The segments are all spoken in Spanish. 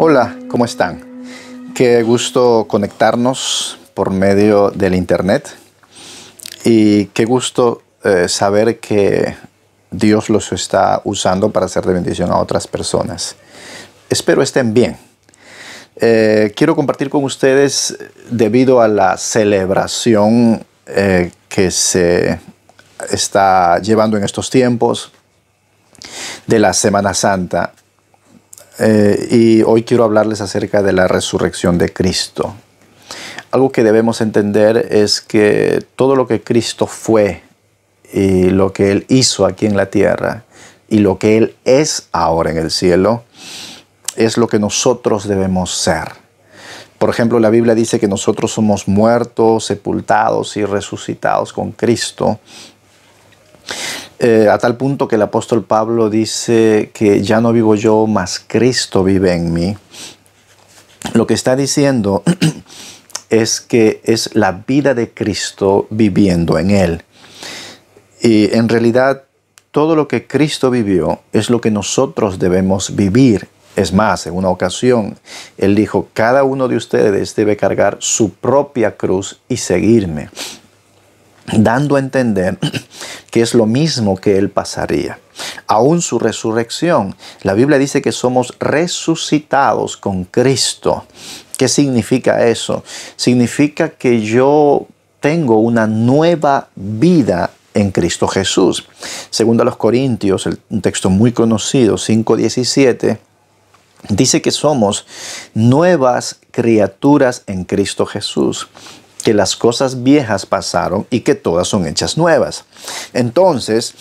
Hola, ¿cómo están? Qué gusto conectarnos por medio del Internet y qué gusto eh, saber que Dios los está usando para hacer de bendición a otras personas. Espero estén bien. Eh, quiero compartir con ustedes, debido a la celebración eh, que se está llevando en estos tiempos de la Semana Santa, eh, y hoy quiero hablarles acerca de la resurrección de Cristo. Algo que debemos entender es que todo lo que Cristo fue y lo que Él hizo aquí en la tierra y lo que Él es ahora en el cielo es lo que nosotros debemos ser. Por ejemplo, la Biblia dice que nosotros somos muertos, sepultados y resucitados con Cristo eh, a tal punto que el apóstol Pablo dice que ya no vivo yo, mas Cristo vive en mí. Lo que está diciendo es que es la vida de Cristo viviendo en él. Y en realidad todo lo que Cristo vivió es lo que nosotros debemos vivir. Es más, en una ocasión, Él dijo, cada uno de ustedes debe cargar su propia cruz y seguirme dando a entender que es lo mismo que él pasaría. Aún su resurrección, la Biblia dice que somos resucitados con Cristo. ¿Qué significa eso? Significa que yo tengo una nueva vida en Cristo Jesús. Según a los Corintios, un texto muy conocido, 5.17, dice que somos nuevas criaturas en Cristo Jesús que las cosas viejas pasaron y que todas son hechas nuevas. Entonces,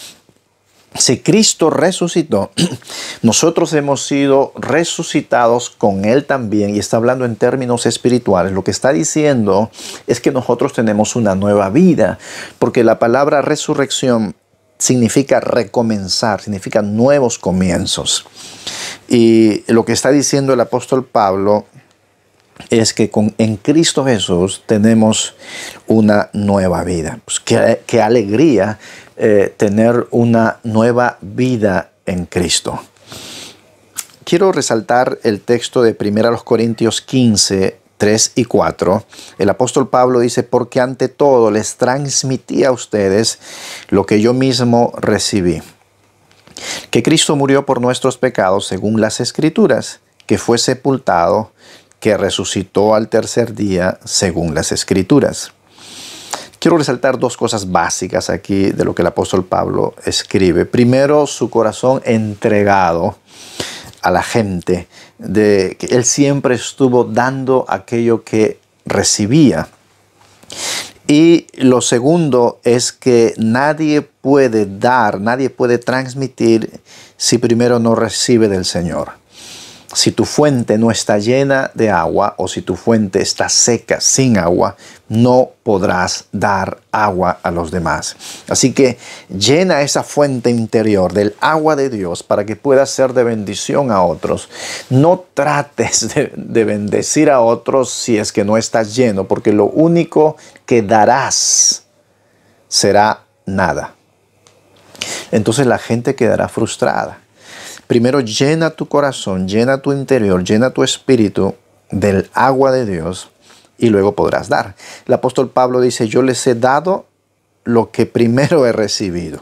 si Cristo resucitó, nosotros hemos sido resucitados con Él también, y está hablando en términos espirituales. Lo que está diciendo es que nosotros tenemos una nueva vida, porque la palabra resurrección significa recomenzar, significa nuevos comienzos. Y lo que está diciendo el apóstol Pablo es que con, en Cristo Jesús tenemos una nueva vida. Pues qué, alegría eh, tener una nueva vida en Cristo. Quiero resaltar el texto de 1 Corintios 15, 3 y 4. El apóstol Pablo dice, porque ante todo les transmití a ustedes lo que yo mismo recibí. Que Cristo murió por nuestros pecados según las escrituras, que fue sepultado, que resucitó al tercer día según las escrituras. Quiero resaltar dos cosas básicas aquí de lo que el apóstol Pablo escribe. Primero, su corazón entregado a la gente, de que él siempre estuvo dando aquello que recibía. Y lo segundo es que nadie puede dar, nadie puede transmitir si primero no recibe del Señor. Si tu fuente no está llena de agua o si tu fuente está seca sin agua, no podrás dar agua a los demás. Así que llena esa fuente interior del agua de Dios para que pueda ser de bendición a otros. No trates de, de bendecir a otros si es que no estás lleno, porque lo único que darás será nada. Entonces la gente quedará frustrada Primero llena tu corazón, llena tu interior, llena tu espíritu del agua de Dios y luego podrás dar. El apóstol Pablo dice, yo les he dado lo que primero he recibido.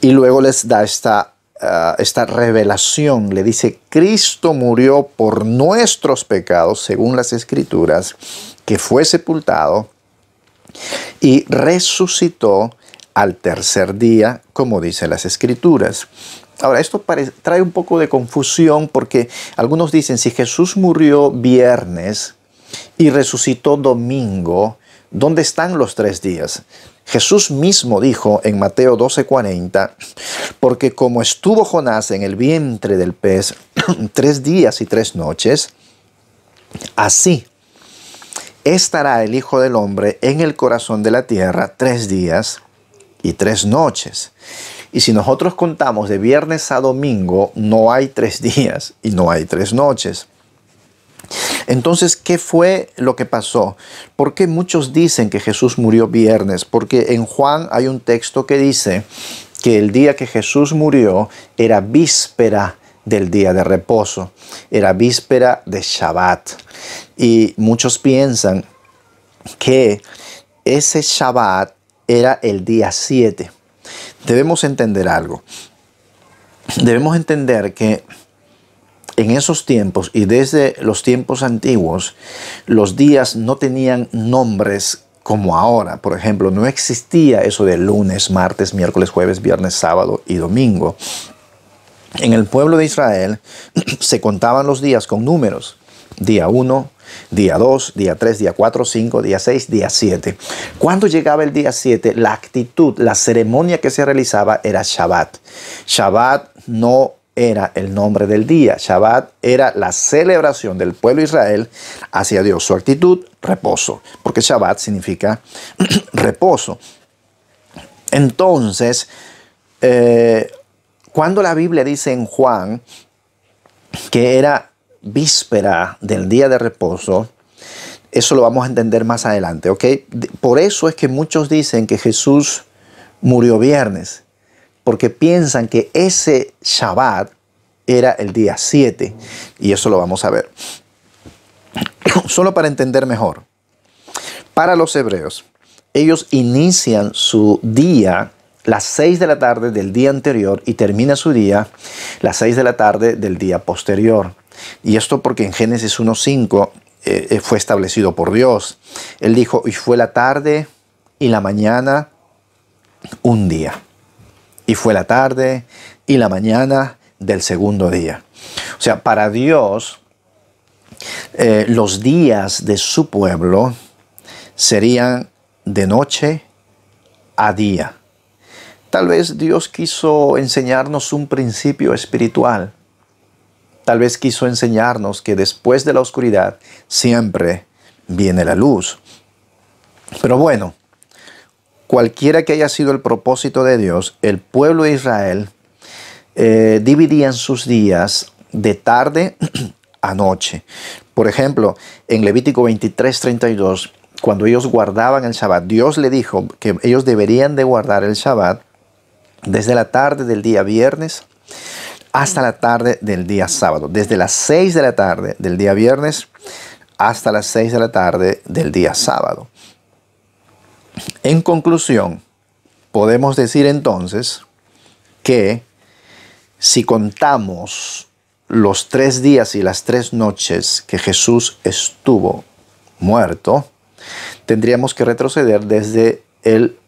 Y luego les da esta, ah, esta revelación, le dice, Cristo murió por nuestros pecados, según las escrituras, que fue sepultado y resucitó al tercer día, como dicen las escrituras. Ahora, esto trae un poco de confusión porque algunos dicen, si Jesús murió viernes y resucitó domingo, ¿dónde están los tres días? Jesús mismo dijo en Mateo 12:40, porque como estuvo Jonás en el vientre del pez tres días y tres noches, así estará el Hijo del Hombre en el corazón de la tierra tres días y tres noches. Y si nosotros contamos de viernes a domingo, no hay tres días y no hay tres noches. Entonces, ¿qué fue lo que pasó? ¿Por qué muchos dicen que Jesús murió viernes? Porque en Juan hay un texto que dice que el día que Jesús murió era víspera del día de reposo, era víspera de Shabbat. Y muchos piensan que ese Shabbat era el día 7 debemos entender algo. Debemos entender que en esos tiempos y desde los tiempos antiguos, los días no tenían nombres como ahora. Por ejemplo, no existía eso de lunes, martes, miércoles, jueves, viernes, sábado y domingo. En el pueblo de Israel se contaban los días con números. Día 1, día 2, día 3, día 4, 5, día 6, día 7. Cuando llegaba el día 7, la actitud, la ceremonia que se realizaba era Shabbat. Shabbat no era el nombre del día. Shabbat era la celebración del pueblo Israel hacia Dios. Su actitud, reposo, porque Shabbat significa reposo. Entonces, eh, cuando la Biblia dice en Juan que era víspera del día de reposo, eso lo vamos a entender más adelante, ¿ok? Por eso es que muchos dicen que Jesús murió viernes, porque piensan que ese Shabbat era el día 7, y eso lo vamos a ver. Solo para entender mejor, para los hebreos, ellos inician su día las 6 de la tarde del día anterior y termina su día las 6 de la tarde del día posterior. Y esto porque en Génesis 1.5 eh, eh, fue establecido por Dios. Él dijo, y fue la tarde y la mañana un día. Y fue la tarde y la mañana del segundo día. O sea, para Dios, eh, los días de su pueblo serían de noche a día. Tal vez Dios quiso enseñarnos un principio espiritual tal vez quiso enseñarnos que después de la oscuridad siempre viene la luz. Pero bueno, cualquiera que haya sido el propósito de Dios, el pueblo de Israel eh, dividía sus días de tarde a noche. Por ejemplo, en Levítico 23, cuando ellos guardaban el Shabbat, Dios le dijo que ellos deberían de guardar el Shabbat desde la tarde del día viernes hasta la tarde del día sábado, desde las 6 de la tarde del día viernes hasta las 6 de la tarde del día sábado. En conclusión, podemos decir entonces que si contamos los tres días y las tres noches que Jesús estuvo muerto, tendríamos que retroceder desde el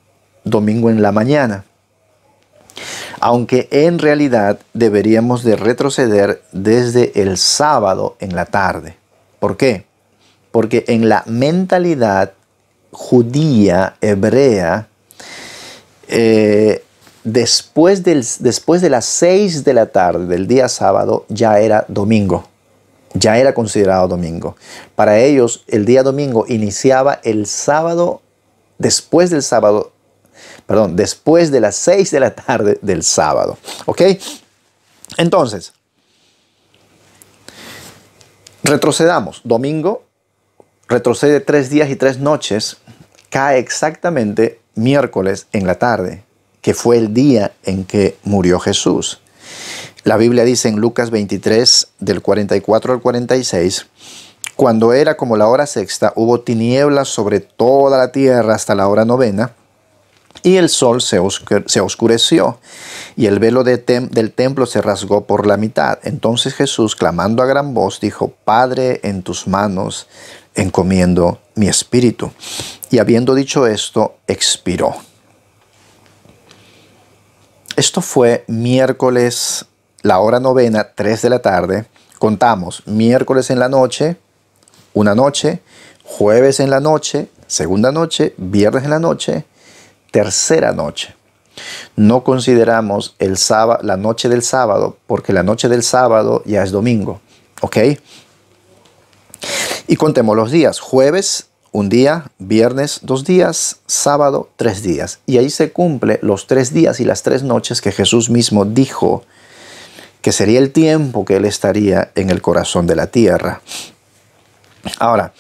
domingo en la mañana aunque en realidad deberíamos de retroceder desde el sábado en la tarde. ¿Por qué? Porque en la mentalidad judía, hebrea, eh, después, del, después de las seis de la tarde del día sábado ya era domingo, ya era considerado domingo. Para ellos el día domingo iniciaba el sábado, después del sábado perdón, después de las 6 de la tarde del sábado. ¿Ok? Entonces, retrocedamos. Domingo retrocede tres días y tres noches. Cae exactamente miércoles en la tarde, que fue el día en que murió Jesús. La Biblia dice en Lucas 23, del 44 al 46, cuando era como la hora sexta, hubo tinieblas sobre toda la tierra hasta la hora novena, y el sol se, oscureció y el velo del templo se rasgó por la mitad. Entonces Jesús, clamando a gran voz, dijo, Padre, en tus manos encomiendo mi espíritu. Y habiendo dicho esto, expiró. Esto fue miércoles, la hora novena, tres de la tarde. Contamos miércoles en la noche, una noche, jueves en la noche, segunda noche, viernes en la noche, tercera noche. No consideramos el sábado, la noche del sábado porque la noche del sábado ya es domingo. ¿Ok? Y contemos los días. Jueves, un día, viernes, dos días, sábado, tres días. Y ahí se cumple los tres días y las tres noches que Jesús mismo dijo que sería el tiempo que él estaría en el corazón de la tierra. Ahora,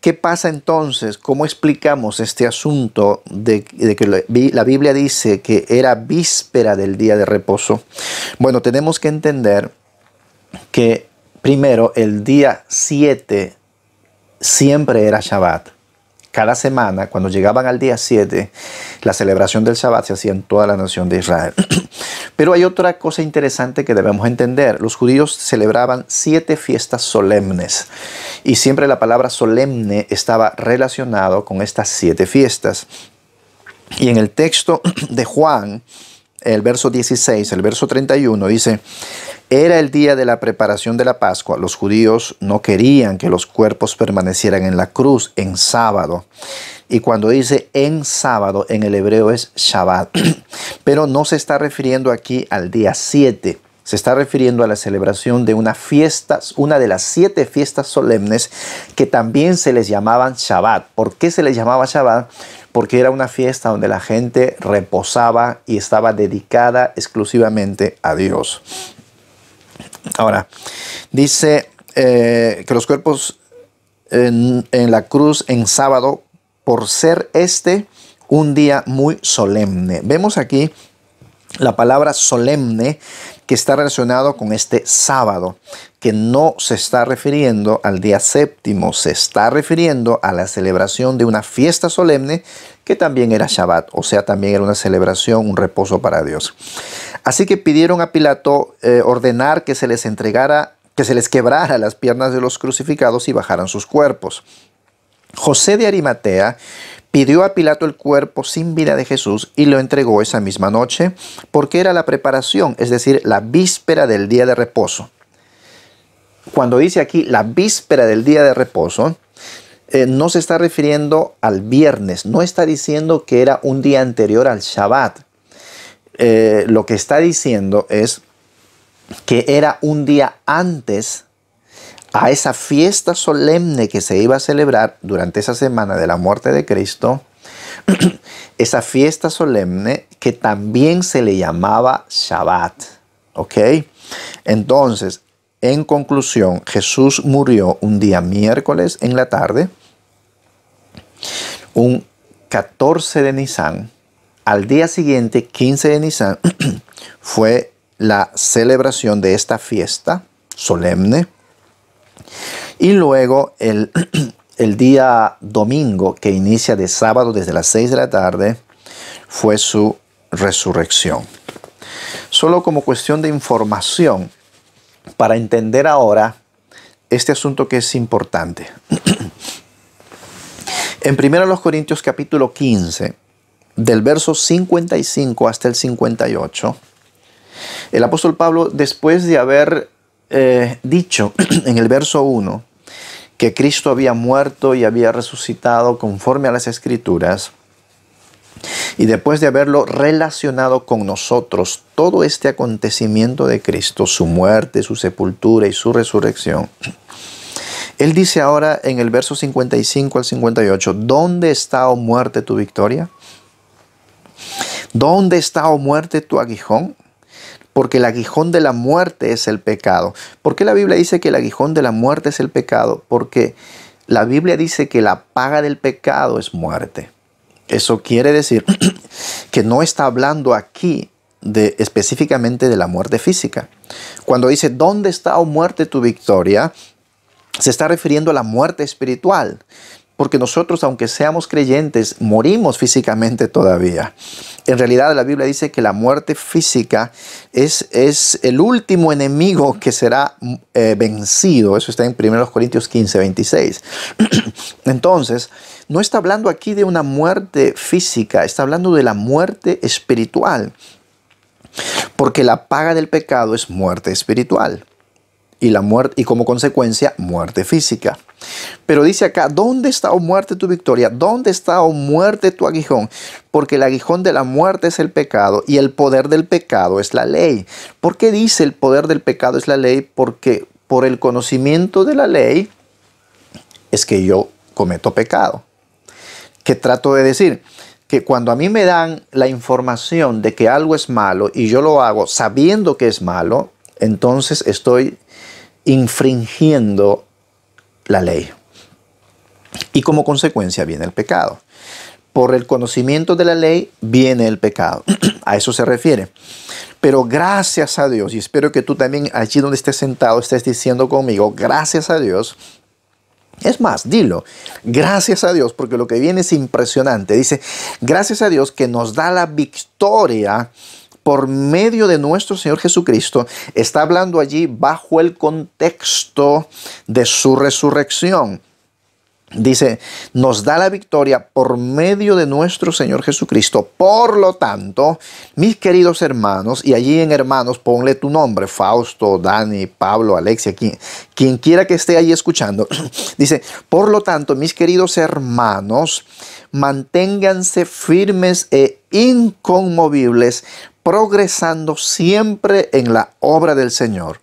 ¿Qué pasa entonces? ¿Cómo explicamos este asunto de, que la Biblia dice que era víspera del día de reposo? Bueno, tenemos que entender que primero el día 7 siempre era Shabbat. Cada semana, cuando llegaban al día 7, la celebración del Shabbat se hacía en toda la nación de Israel. Pero hay otra cosa interesante que debemos entender. Los judíos celebraban siete fiestas solemnes y siempre la palabra solemne estaba relacionado con estas siete fiestas. Y en el texto de Juan, el verso 16, el verso 31 dice, era el día de la preparación de la Pascua. Los judíos no querían que los cuerpos permanecieran en la cruz en sábado. Y cuando dice en sábado, en el hebreo es Shabbat. Pero no se está refiriendo aquí al día 7 se está refiriendo a la celebración de una fiesta, una de las siete fiestas solemnes que también se les llamaban Shabbat. ¿Por qué se les llamaba Shabbat? Porque era una fiesta donde la gente reposaba y estaba dedicada exclusivamente a Dios. Ahora, dice eh, que los cuerpos en, en, la cruz en sábado por ser este un día muy solemne. Vemos aquí la palabra solemne que está relacionado con este sábado, que no se está refiriendo al día séptimo, se está refiriendo a la celebración de una fiesta solemne que también era Shabbat, o sea, también era una celebración, un reposo para Dios. Así que pidieron a Pilato eh, ordenar que se les entregara, que se les quebrara las piernas de los crucificados y bajaran sus cuerpos. José de Arimatea, pidió a Pilato el cuerpo sin vida de Jesús y lo entregó esa misma noche porque era la preparación, es decir, la víspera del día de reposo. Cuando dice aquí la víspera del día de reposo, eh, no se está refiriendo al viernes, no está diciendo que era un día anterior al Shabbat. Eh, lo que está diciendo es que era un día antes a esa fiesta solemne que se iba a celebrar durante esa semana de la muerte de Cristo, esa fiesta solemne que también se le llamaba Shabbat. ¿Ok? Entonces, en conclusión, Jesús murió un día miércoles en la tarde, un 14 de Nisan. Al día siguiente, 15 de Nisan, fue la celebración de esta fiesta solemne y luego el, el día domingo, que inicia de sábado desde las 6 de la tarde, fue su resurrección. Solo como cuestión de información, para entender ahora este asunto que es importante. en 1 Corintios capítulo 15, del verso 55 hasta el 58, el apóstol Pablo, después de haber eh, dicho en el verso 1 que Cristo había muerto y había resucitado conforme a las escrituras, y después de haberlo relacionado con nosotros, todo este acontecimiento de Cristo, su muerte, su sepultura y su resurrección, él dice ahora en el verso 55 al 58, ¿dónde está, o oh muerte, tu victoria? ¿Dónde está, o oh muerte, tu aguijón? porque el aguijón de la muerte es el pecado. ¿Por qué la Biblia dice que el aguijón de la muerte es el pecado? Porque la Biblia dice que la paga del pecado es muerte. Eso quiere decir que no está hablando aquí de, específicamente de la muerte física. Cuando dice, ¿dónde está o oh muerte tu victoria? Se está refiriendo a la muerte espiritual, porque nosotros, aunque seamos creyentes, morimos físicamente todavía. En realidad la Biblia dice que la muerte física es, es el último enemigo que será eh, vencido. Eso está en 1 Corintios 15, 26. Entonces, no está hablando aquí de una muerte física, está hablando de la muerte espiritual. Porque la paga del pecado es muerte espiritual y, la muerte, y como consecuencia muerte física. Pero dice acá, ¿dónde está, o oh, muerte, tu victoria? ¿Dónde está, o oh, muerte, tu aguijón? Porque el aguijón de la muerte es el pecado y el poder del pecado es la ley. ¿Por qué dice el poder del pecado es la ley? Porque por el conocimiento de la ley es que yo cometo pecado. ¿Qué trato de decir? que cuando a mí me dan la información de que algo es malo y yo lo hago sabiendo que es malo, entonces estoy infringiendo la ley. Y como consecuencia viene el pecado. Por el conocimiento de la ley viene el pecado. a eso se refiere. Pero gracias a Dios, y espero que tú también allí donde estés sentado estés diciendo conmigo, gracias a Dios. Es más, dilo, gracias a Dios, porque lo que viene es impresionante. Dice, gracias a Dios que nos da la victoria por medio de nuestro Señor Jesucristo, está hablando allí bajo el contexto de su resurrección. Dice, nos da la victoria por medio de nuestro Señor Jesucristo. Por lo tanto, mis queridos hermanos, y allí en hermanos ponle tu nombre, Fausto, Dani, Pablo, Alexia, quien, quiera que esté ahí escuchando, dice, por lo tanto, mis queridos hermanos, manténganse firmes e inconmovibles, progresando siempre en la obra del Señor.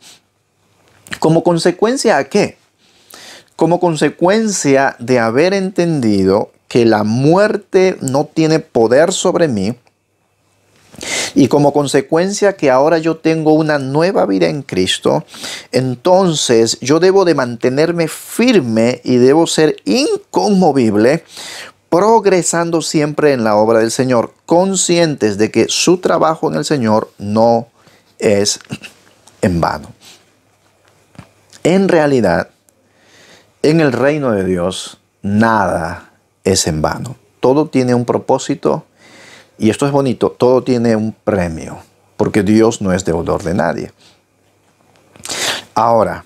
¿Como consecuencia a qué? como consecuencia de haber entendido que la muerte no tiene poder sobre mí y como consecuencia que ahora yo tengo una nueva vida en Cristo, entonces yo debo de mantenerme firme y debo ser inconmovible progresando siempre en la obra del Señor, conscientes de que su trabajo en el Señor no es en vano. En realidad, en el reino de Dios nada es en vano. Todo tiene un propósito y esto es bonito, todo tiene un premio, porque Dios no es deudor de nadie. Ahora,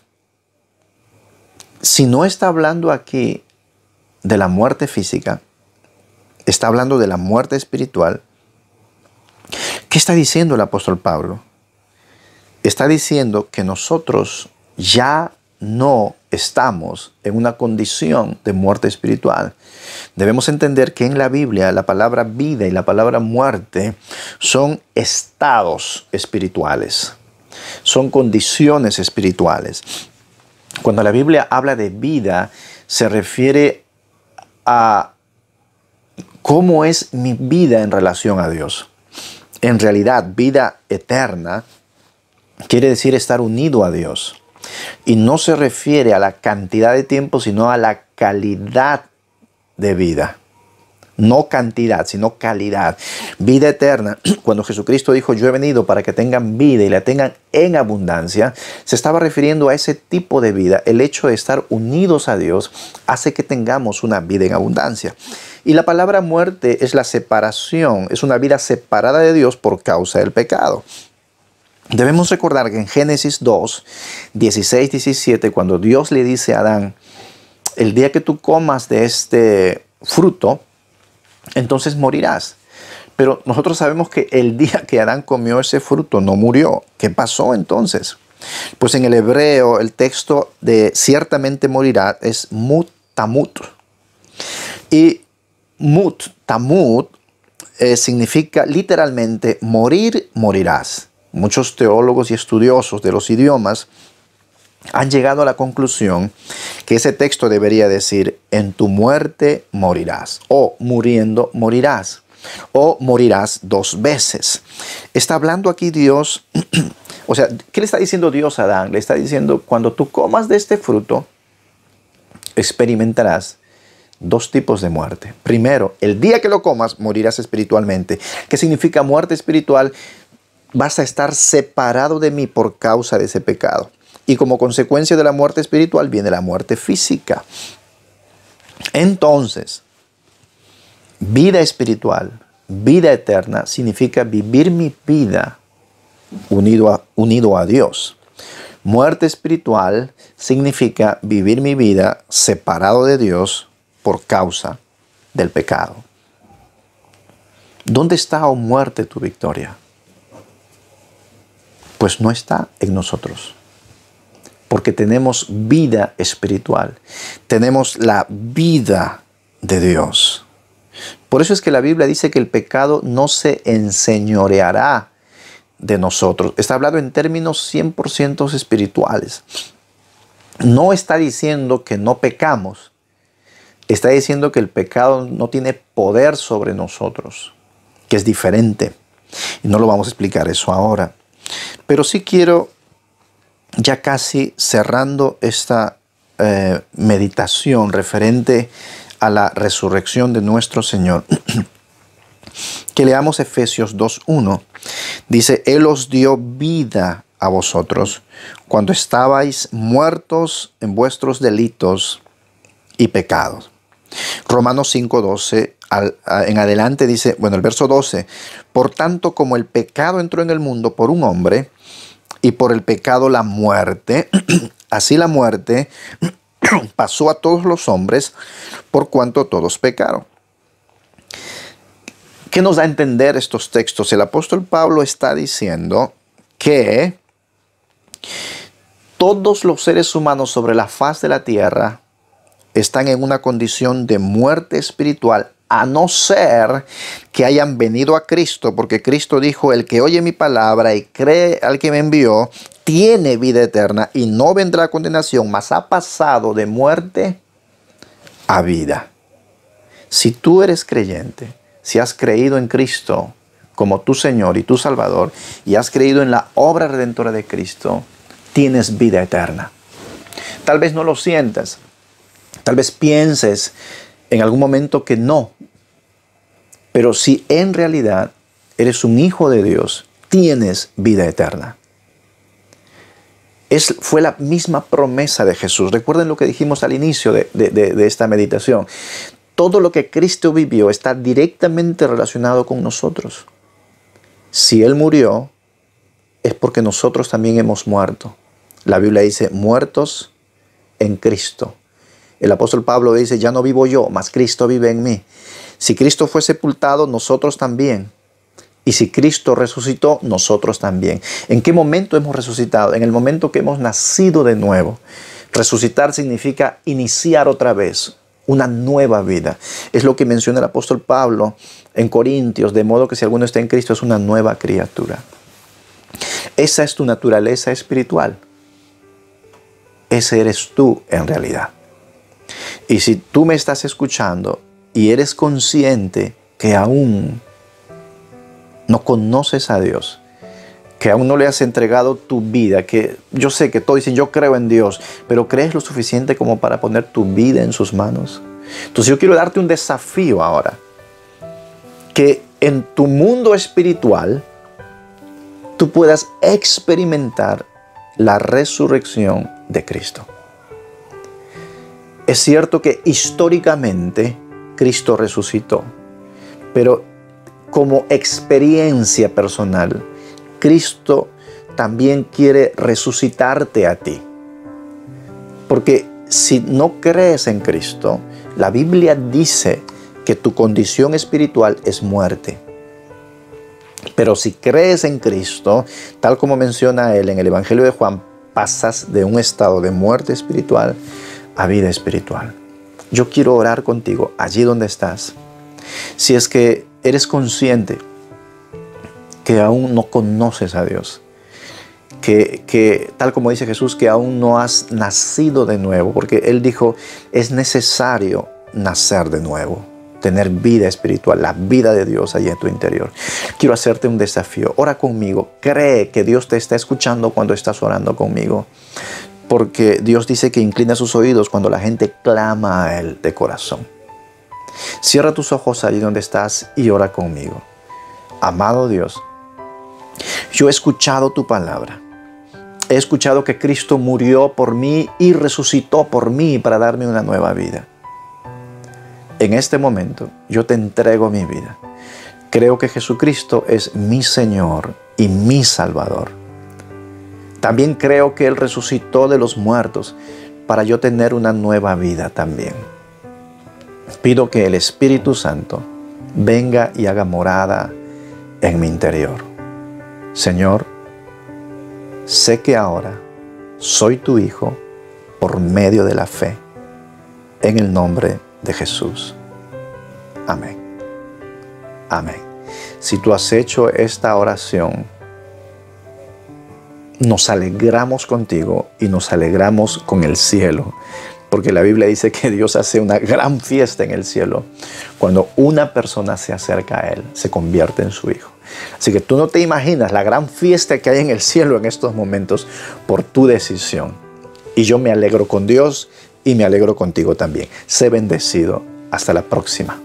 si no está hablando aquí de la muerte física, está hablando de la muerte espiritual, ¿qué está diciendo el apóstol Pablo? Está diciendo que nosotros ya no estamos en una condición de muerte espiritual. Debemos entender que en la Biblia la palabra vida y la palabra muerte son estados espirituales, son condiciones espirituales. Cuando la Biblia habla de vida, se refiere a cómo es mi vida en relación a Dios. En realidad, vida eterna quiere decir estar unido a Dios y no se refiere a la cantidad de tiempo, sino a la calidad de vida. No cantidad, sino calidad. Vida eterna. Cuando Jesucristo dijo, yo he venido para que tengan vida y la tengan en abundancia, se estaba refiriendo a ese tipo de vida. El hecho de estar unidos a Dios hace que tengamos una vida en abundancia. Y la palabra muerte es la separación, es una vida separada de Dios por causa del pecado. Debemos recordar que en Génesis 2, 16, 17, cuando Dios le dice a Adán, el día que tú comas de este fruto, entonces morirás. Pero nosotros sabemos que el día que Adán comió ese fruto no murió. ¿Qué pasó entonces? Pues en el hebreo el texto de ciertamente morirá es mut tamut. Y mut tamut eh, significa literalmente morir, morirás muchos teólogos y estudiosos de los idiomas han llegado a la conclusión que ese texto debería decir, en tu muerte morirás, o muriendo morirás, o morirás dos veces. Está hablando aquí Dios, o sea, ¿qué le está diciendo Dios a Adán? Le está diciendo, cuando tú comas de este fruto, experimentarás dos tipos de muerte. Primero, el día que lo comas, morirás espiritualmente. ¿Qué significa muerte espiritual? vas a estar separado de mí por causa de ese pecado. Y como consecuencia de la muerte espiritual viene la muerte física. Entonces, vida espiritual, vida eterna, significa vivir mi vida unido a, unido a Dios. Muerte espiritual significa vivir mi vida separado de Dios por causa del pecado. ¿Dónde está, o oh muerte, tu victoria? pues no está en nosotros. Porque tenemos vida espiritual, tenemos la vida de Dios. Por eso es que la Biblia dice que el pecado no se enseñoreará de nosotros. Está hablando en términos 100% espirituales. No está diciendo que no pecamos. Está diciendo que el pecado no tiene poder sobre nosotros, que es diferente. Y no lo vamos a explicar eso ahora. Pero sí quiero, ya casi cerrando esta eh, meditación referente a la resurrección de nuestro Señor, que leamos Efesios 2.1. Dice, Él os dio vida a vosotros cuando estabais muertos en vuestros delitos y pecados. Romanos 5.12 en adelante dice, bueno, el verso 12, por tanto como el pecado entró en el mundo por un hombre, y por el pecado la muerte, así la muerte pasó a todos los hombres, por cuanto todos pecaron. ¿Qué nos da a entender estos textos? El apóstol Pablo está diciendo que todos los seres humanos sobre la faz de la tierra están en una condición de muerte espiritual a no ser que hayan venido a Cristo, porque Cristo dijo, el que oye mi palabra y cree al que me envió, tiene vida eterna y no vendrá a condenación, mas ha pasado de muerte a vida. Si tú eres creyente, si has creído en Cristo como tu Señor y tu Salvador, y has creído en la obra redentora de Cristo, tienes vida eterna. Tal vez no lo sientas, tal vez pienses en algún momento que no, pero si en realidad eres un hijo de Dios, tienes vida eterna. Es, fue la misma promesa de Jesús. Recuerden lo que dijimos al inicio de, de esta meditación. Todo lo que Cristo vivió está directamente relacionado con nosotros. Si Él murió, es porque nosotros también hemos muerto. La Biblia dice, muertos en Cristo. El apóstol Pablo dice, ya no vivo yo, mas Cristo vive en mí. Si Cristo fue sepultado, nosotros también. Y si Cristo resucitó, nosotros también. ¿En qué momento hemos resucitado? En el momento que hemos nacido de nuevo. Resucitar significa iniciar otra vez una nueva vida. Es lo que menciona el apóstol Pablo en Corintios, de modo que si alguno está en Cristo es una nueva criatura. Esa es tu naturaleza espiritual. Ese eres tú en realidad. Y si tú me estás escuchando y eres consciente que aún no conoces a Dios, que aún no le has entregado tu vida, que yo sé que todos dicen yo creo en Dios, pero crees lo suficiente como para poner tu vida en sus manos. Entonces yo quiero darte un desafío ahora, que en tu mundo espiritual tú puedas experimentar la resurrección de Cristo. Es cierto que históricamente Cristo resucitó. Pero como experiencia personal, Cristo también quiere resucitarte a ti. Porque si no crees en Cristo, la Biblia dice que tu condición espiritual es muerte. Pero si crees en Cristo, tal como menciona él en el Evangelio de Juan, pasas de un estado de muerte espiritual a vida espiritual. Yo quiero orar contigo allí donde estás. Si es que eres consciente que aún no conoces a Dios, que, tal como dice Jesús, que aún no has nacido de nuevo, porque Él dijo, es necesario nacer de nuevo, tener vida espiritual, la vida de Dios allí en tu interior. Quiero hacerte un desafío, ora conmigo, cree que Dios te está escuchando cuando estás orando conmigo porque Dios dice que inclina sus oídos cuando la gente clama a Él de corazón. Cierra tus ojos allí donde estás y ora conmigo. Amado Dios, yo he escuchado tu palabra. He escuchado que Cristo murió por mí y resucitó por mí para darme una nueva vida. En este momento yo te entrego mi vida. Creo que Jesucristo es mi Señor y mi Salvador. También creo que Él resucitó de los muertos para yo tener una nueva vida también. Pido que el Espíritu Santo venga y haga morada en mi interior. Señor, sé que ahora soy tu Hijo por medio de la fe, en el nombre de Jesús. Amén. Amén. Si tú has hecho esta oración, nos alegramos contigo y nos alegramos con el cielo. Porque la Biblia dice que Dios hace una gran fiesta en el cielo cuando una persona se acerca a Él, se convierte en su hijo. Así que tú no te imaginas la gran fiesta que hay en el cielo en estos momentos por tu decisión. Y yo me alegro con Dios y me alegro contigo también. Sé bendecido. Hasta la próxima.